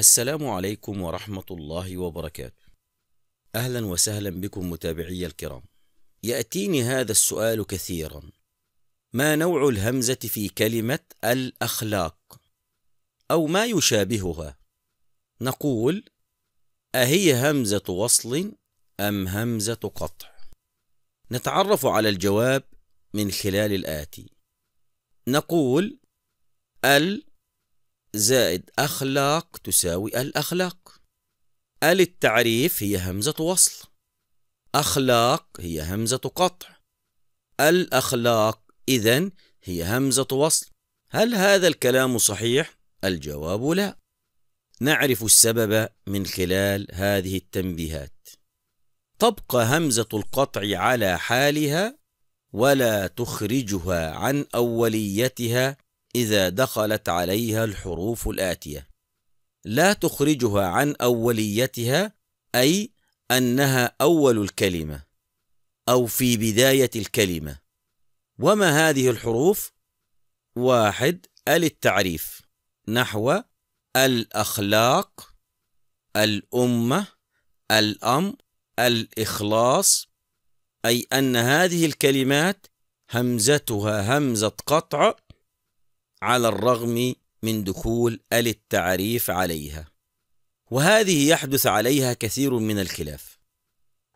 السلام عليكم ورحمة الله وبركاته. أهلا وسهلا بكم متابعي الكرام. يأتيني هذا السؤال كثيرا. ما نوع الهمزة في كلمة الأخلاق؟ أو ما يشابهها؟ نقول: أهي همزة وصل أم همزة قطع؟ نتعرف على الجواب من خلال الآتي. نقول: ال زائد أخلاق تساوي الأخلاق ال التعريف هي همزة وصل أخلاق هي همزة قطع الأخلاق إذا هي همزة وصل هل هذا الكلام صحيح؟ الجواب لا نعرف السبب من خلال هذه التنبيهات تبقى همزة القطع على حالها ولا تخرجها عن أوليتها إذا دخلت عليها الحروف الآتية لا تخرجها عن أوليتها أي أنها أول الكلمة أو في بداية الكلمة وما هذه الحروف؟ واحد ال التعريف نحو الأخلاق الأمة الأمر الإخلاص أي أن هذه الكلمات همزتها همزة قطع على الرغم من دخول ال التعريف عليها وهذه يحدث عليها كثير من الخلاف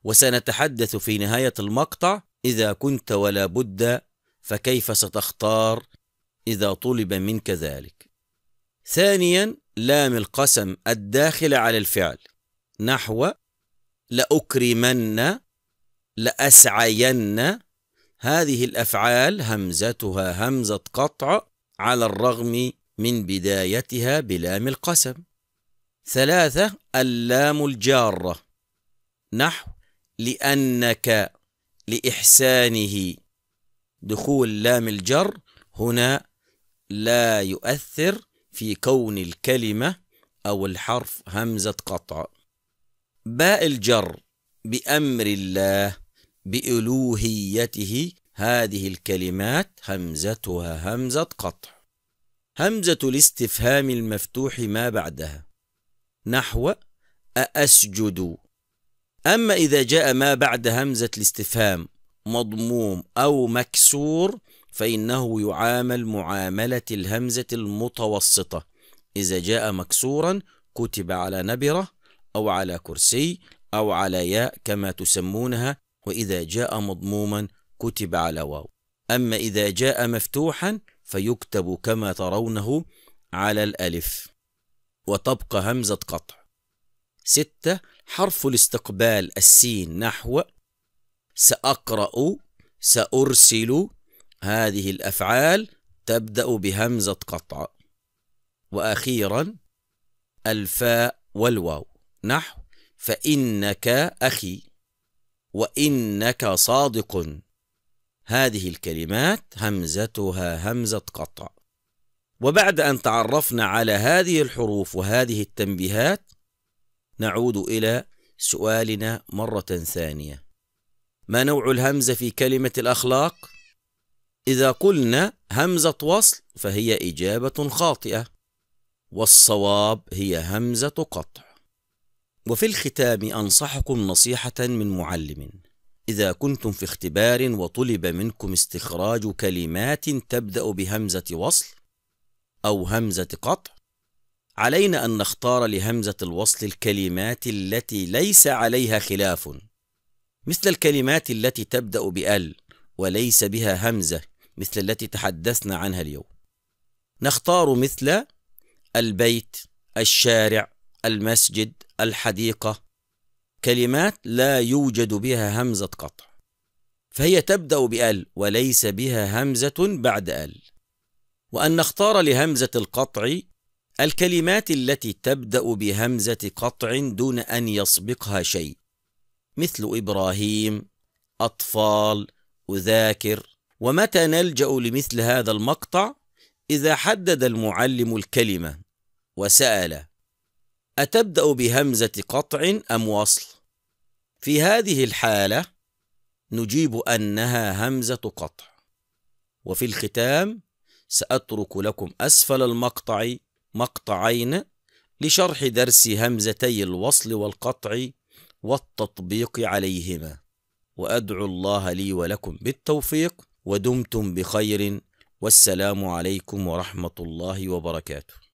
وسنتحدث في نهاية المقطع إذا كنت ولا بد فكيف ستختار إذا طلب منك ذلك ثانيا لام القسم الداخل على الفعل نحو لأكرمن لأسعين هذه الأفعال همزتها همزة قطع على الرغم من بدايتها بلام القسم ثلاثة اللام الجارة نحو لأنك لإحسانه دخول لام الجر هنا لا يؤثر في كون الكلمة أو الحرف همزة قطع باء الجر بأمر الله بألوهيته هذه الكلمات همزتها همزة قطع همزة الاستفهام المفتوح ما بعدها نحو أأسجد أما إذا جاء ما بعد همزة الاستفهام مضموم أو مكسور فإنه يعامل معاملة الهمزة المتوسطة إذا جاء مكسورا كتب على نبرة أو على كرسي أو على ياء كما تسمونها وإذا جاء مضموما كتب على واو أما إذا جاء مفتوحا فيكتب كما ترونه على الألف وتبقى همزة قطع ستة حرف الاستقبال السين نحو سأقرأ سأرسل هذه الأفعال تبدأ بهمزة قطع وأخيرا الفاء والواو نحو فإنك أخي وإنك صادق هذه الكلمات همزتها همزة قطع وبعد أن تعرفنا على هذه الحروف وهذه التنبيهات نعود إلى سؤالنا مرة ثانية ما نوع الهمزة في كلمة الأخلاق؟ إذا قلنا همزة وصل فهي إجابة خاطئة والصواب هي همزة قطع وفي الختام أنصحكم نصيحة من معلم إذا كنتم في اختبار وطلب منكم استخراج كلمات تبدأ بهمزة وصل أو همزة قطع علينا أن نختار لهمزة الوصل الكلمات التي ليس عليها خلاف مثل الكلمات التي تبدأ بأل وليس بها همزة مثل التي تحدثنا عنها اليوم نختار مثل البيت الشارع المسجد الحديقة كلمات لا يوجد بها همزة قطع فهي تبدأ بأل وليس بها همزة بعد أل وأن نختار لهمزة القطع الكلمات التي تبدأ بهمزة قطع دون أن يسبقها شيء مثل إبراهيم أطفال أذاكر ومتى نلجأ لمثل هذا المقطع إذا حدد المعلم الكلمة وسأل أتبدأ بهمزة قطع أم وصل؟ في هذه الحالة نجيب أنها همزة قطع وفي الختام سأترك لكم أسفل المقطع مقطعين لشرح درس همزتي الوصل والقطع والتطبيق عليهما وأدعو الله لي ولكم بالتوفيق ودمتم بخير والسلام عليكم ورحمة الله وبركاته